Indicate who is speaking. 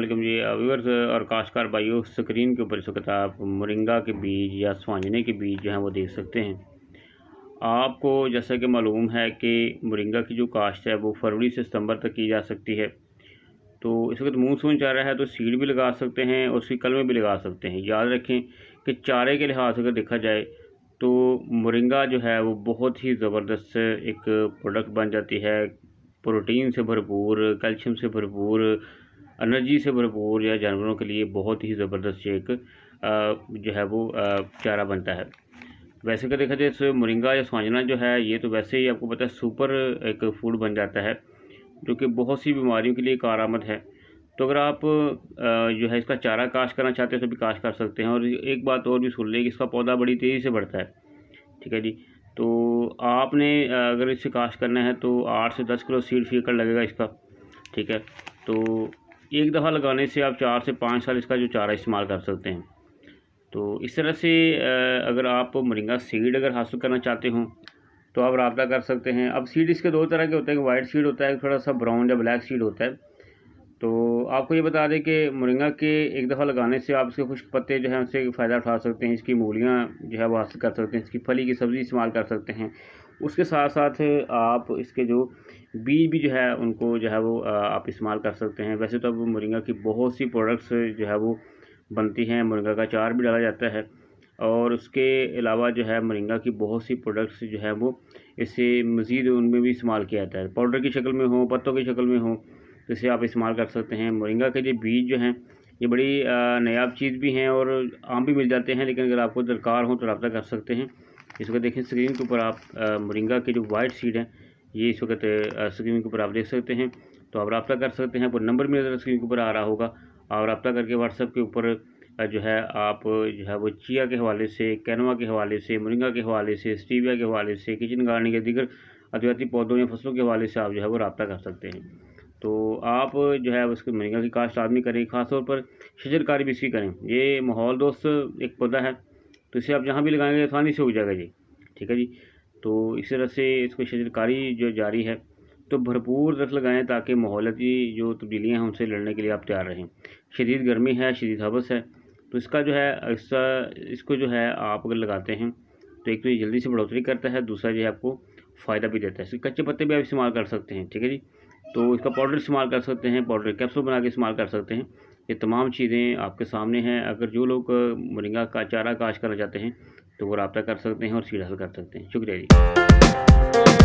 Speaker 1: علیکم جی اور کاشکار bio screen کے اوپر اس وقت آپ مرنگا کے بیج یا سوانجنے کے بیج جو ہیں وہ دیکھ سکتے ہیں آپ کو جیسا کہ معلوم ہے کہ مرنگا کی جو کاشت ہے وہ فروری سے ستمبر تک کی جا سکتی ہے تو اس وقت مون سون رہا ہے تو سیڈ بھی لگا سکتے ہیں اور اس کی کلمیں بھی لگا سکتے ہیں یاد رکھیں کہ چارے کے لحاظ سے دیکھا جائے تو مرنگا جو ہے وہ بہت ہی زبردست ایک پروڈکٹ بن جاتی ہے پروٹین سے بھرپور کیلشیم سے بھرپور انرجی سے بھرپور یا جانوروں کے لیے بہت ہی زبردست ایک جو ہے وہ چارہ بنتا ہے ویسے کہ دیکھا جائے مرنگا یا سوانجنا جو ہے یہ تو ویسے ہی آپ کو پتہ ہے سپر ایک فوڈ بن جاتا ہے جو کہ بہت سی بیماریوں کے لیے کارآمد ہے تو اگر آپ جو ہے اس کا چارہ کاشت کرنا چاہتے ہیں تو بھی کاشت کر سکتے ہیں اور ایک بات اور بھی سن لیں کہ اس کا پودا بڑی تیزی سے بڑھتا ہے ٹھیک ہے جی تو آپ نے اگر اس سے کاشت کرنا ہے تو آٹھ سے دس کلو فی فیکر لگے گا اس کا ٹھیک ہے تو ایک دفعہ لگانے سے آپ چار سے پانچ سال اس کا جو چارہ استعمال کر سکتے ہیں تو اس طرح سے اگر آپ مرنگا سیڈ اگر حاصل کرنا چاہتے ہوں تو آپ رابطہ کر سکتے ہیں اب سیڈ اس کے دو طرح کے ہوتے ہیں کہ وائٹ سیڈ ہوتا ہے تھوڑا سا براؤن یا بلیک سیڈ ہوتا ہے تو آپ کو یہ بتا دیں کہ مرنگا کے ایک دفعہ لگانے سے آپ اس کے خشک پتے جو ہیں اس سے فائدہ اٹھا سکتے ہیں اس کی مولیاں جو ہے وہ حاصل کر سکتے ہیں اس کی پھلی کی سبزی استعمال کر سکتے ہیں اس کے ساتھ ساتھ آپ اس کے جو بیج بھی جو ہے ان کو جو ہے وہ آپ استعمال کر سکتے ہیں ویسے تو اب مرنگا کی بہت سی پروڈکٹس جو ہے وہ بنتی ہیں مرنگا کا چار بھی ڈالا جاتا ہے اور اس کے علاوہ جو ہے مرنگا کی بہت سی پروڈکٹس جو ہے وہ اسے مزید ان میں بھی استعمال کیا جاتا ہے پاؤڈر کی شکل میں ہوں پتوں کی شکل میں ہوں اسے آپ استعمال کر سکتے ہیں مورنگا کے جو بیج جو ہیں یہ بڑی نیاب چیز بھی ہیں اور عام بھی مل جاتے ہیں لیکن اگر آپ کو درکار ہوں تو رابطہ کر سکتے ہیں اس وقت دیکھیں اسکرین کے اوپر آپ مورنگا کے جو وائٹ سیڈ ہیں یہ اس وقت اسکرین کے اوپر آپ دیکھ سکتے ہیں تو آپ رابطہ کر سکتے ہیں وہ نمبر بھی سکرین اسکرین کے اوپر آ رہا ہوگا آپ رابطہ کر کے ایپ کے اوپر جو ہے آپ جو ہے وہ چیا کے حوالے سے کینوا کے حوالے سے مرنگا کے حوالے سے اسٹیویا کے حوالے سے کچن گارڈن کے دیگر ادویاتی پودوں یا فصلوں کے حوالے سے آپ جو ہے وہ رابطہ کر سکتے ہیں تو آپ جو ہے اس کو میڈیکل کی کاشت آدمی کریں خاص طور پر شجر کاری بھی اس کی کریں یہ ماحول دوست ایک پودا ہے تو اسے آپ جہاں بھی لگائیں گے آسانی سے ہو جائے گا جی ٹھیک ہے جی تو اس طرح سے اس کو شجر کاری جو جاری ہے تو بھرپور درخت لگائیں تاکہ ماحولیاتی جو تبدیلیاں ہیں ان سے لڑنے کے لیے آپ تیار رہیں شدید گرمی ہے شدید حبس ہے تو اس کا جو ہے کا اس کو جو ہے آپ اگر لگاتے ہیں تو ایک تو یہ جلدی سے بڑھوتری کرتا ہے دوسرا جو ہے آپ کو فائدہ بھی دیتا ہے اس کے کچے پتے بھی آپ استعمال کر سکتے ہیں ٹھیک ہے جی تو اس کا پاؤڈر استعمال کر سکتے ہیں پاؤڈر کیپسول بنا کے استعمال کر سکتے ہیں یہ تمام چیزیں آپ کے سامنے ہیں اگر جو لوگ مرنگا کا چارہ کاش کرنا چاہتے ہیں تو وہ رابطہ کر سکتے ہیں اور سیڈ حل کر سکتے ہیں شکریہ جی